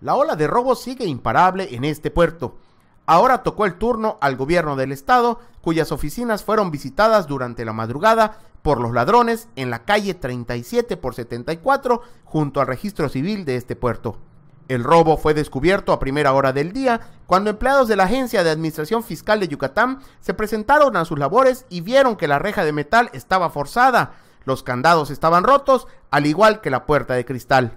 La ola de robos sigue imparable en este puerto. Ahora tocó el turno al gobierno del estado, cuyas oficinas fueron visitadas durante la madrugada por los ladrones en la calle 37 por 74 junto al registro civil de este puerto. El robo fue descubierto a primera hora del día, cuando empleados de la Agencia de Administración Fiscal de Yucatán se presentaron a sus labores y vieron que la reja de metal estaba forzada, los candados estaban rotos, al igual que la puerta de cristal.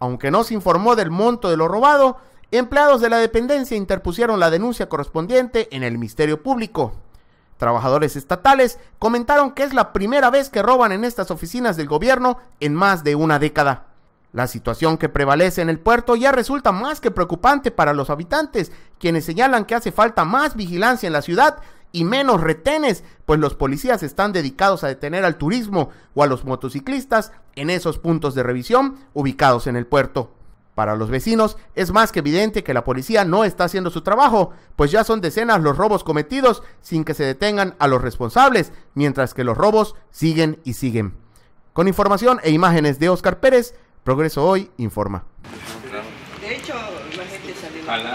Aunque no se informó del monto de lo robado, empleados de la dependencia interpusieron la denuncia correspondiente en el Ministerio Público. Trabajadores estatales comentaron que es la primera vez que roban en estas oficinas del gobierno en más de una década. La situación que prevalece en el puerto ya resulta más que preocupante para los habitantes, quienes señalan que hace falta más vigilancia en la ciudad y menos retenes, pues los policías están dedicados a detener al turismo o a los motociclistas en esos puntos de revisión ubicados en el puerto. Para los vecinos es más que evidente que la policía no está haciendo su trabajo, pues ya son decenas los robos cometidos sin que se detengan a los responsables, mientras que los robos siguen y siguen. Con información e imágenes de Oscar Pérez, Progreso Hoy informa. De hecho, la gente salió.